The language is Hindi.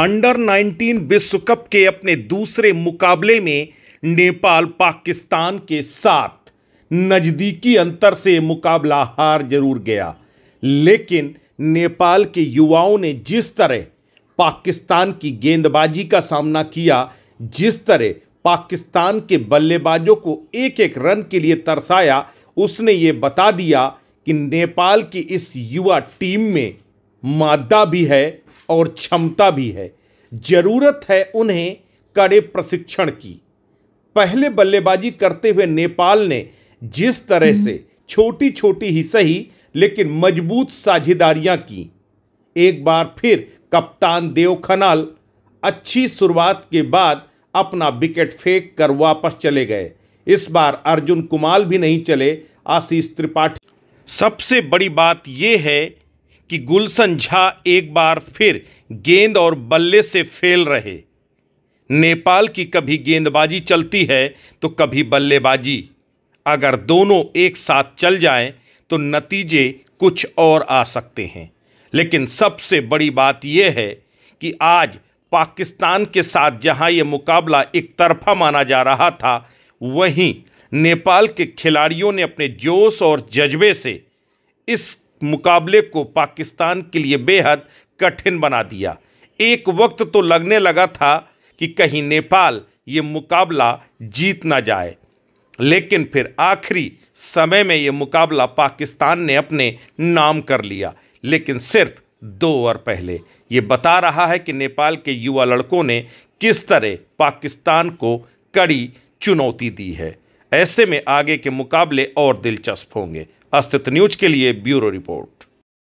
अंडर 19 विश्व कप के अपने दूसरे मुकाबले में नेपाल पाकिस्तान के साथ नज़दीकी अंतर से मुकाबला हार जरूर गया लेकिन नेपाल के युवाओं ने जिस तरह पाकिस्तान की गेंदबाजी का सामना किया जिस तरह पाकिस्तान के बल्लेबाजों को एक एक रन के लिए तरसाया उसने ये बता दिया कि नेपाल की इस युवा टीम में मादा भी है और क्षमता भी है जरूरत है उन्हें कड़े प्रशिक्षण की पहले बल्लेबाजी करते हुए नेपाल ने जिस तरह से छोटी छोटी ही सही लेकिन मजबूत साझेदारियां की एक बार फिर कप्तान देव खनाल अच्छी शुरुआत के बाद अपना विकेट फेंक कर वापस चले गए इस बार अर्जुन कुमार भी नहीं चले आशीष त्रिपाठी सबसे बड़ी बात यह है कि गुलशन झा एक बार फिर गेंद और बल्ले से फेल रहे नेपाल की कभी गेंदबाजी चलती है तो कभी बल्लेबाजी अगर दोनों एक साथ चल जाएं तो नतीजे कुछ और आ सकते हैं लेकिन सबसे बड़ी बात यह है कि आज पाकिस्तान के साथ जहां ये मुकाबला एक तरफा माना जा रहा था वहीं नेपाल के खिलाड़ियों ने अपने जोश और जज्बे से इस मुकाबले को पाकिस्तान के लिए बेहद कठिन बना दिया एक वक्त तो लगने लगा था कि कहीं नेपाल ये मुकाबला जीत ना जाए लेकिन फिर आखिरी समय में ये मुकाबला पाकिस्तान ने अपने नाम कर लिया लेकिन सिर्फ दो ओवर पहले ये बता रहा है कि नेपाल के युवा लड़कों ने किस तरह पाकिस्तान को कड़ी चुनौती दी है ऐसे में आगे के मुकाबले और दिलचस्प होंगे अस्तित्व न्यूज के लिए ब्यूरो रिपोर्ट